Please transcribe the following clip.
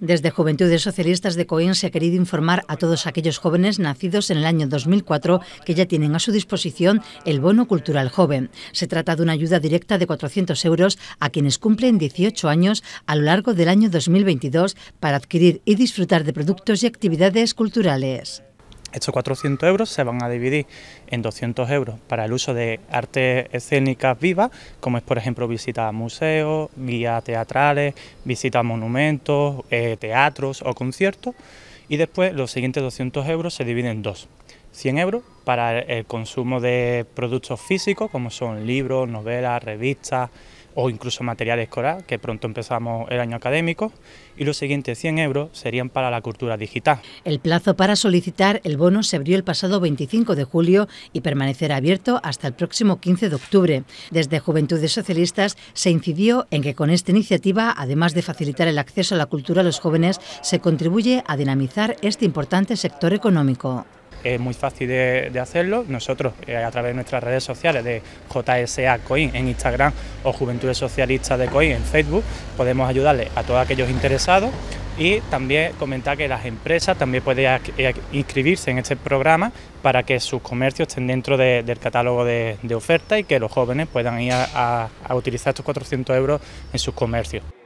Desde Juventudes Socialistas de Coín se ha querido informar a todos aquellos jóvenes nacidos en el año 2004 que ya tienen a su disposición el Bono Cultural Joven. Se trata de una ayuda directa de 400 euros a quienes cumplen 18 años a lo largo del año 2022 para adquirir y disfrutar de productos y actividades culturales. Estos 400 euros se van a dividir en 200 euros para el uso de artes escénicas vivas, como es por ejemplo visita a museos, guías teatrales, visita a monumentos, eh, teatros o conciertos. Y después los siguientes 200 euros se dividen en dos. 100 euros para el consumo de productos físicos, como son libros, novelas, revistas, o incluso material escolar, que pronto empezamos el año académico, y los siguientes 100 euros serían para la cultura digital. El plazo para solicitar el bono se abrió el pasado 25 de julio y permanecerá abierto hasta el próximo 15 de octubre. Desde Juventudes Socialistas se incidió en que con esta iniciativa, además de facilitar el acceso a la cultura a los jóvenes, se contribuye a dinamizar este importante sector económico es muy fácil de, hacerlo. Nosotros, eh, a través de nuestras redes sociales de JSA Coin en Instagram o Juventudes Socialistas de Coin en Facebook, podemos ayudarle a todos aquellos interesados. Y también comentar que las empresas también pueden eh, inscribirse en este programa para que sus comercios estén dentro del catálogo de, oferta y que los jóvenes puedan ir a utilizar estos 400 euros en sus comercios.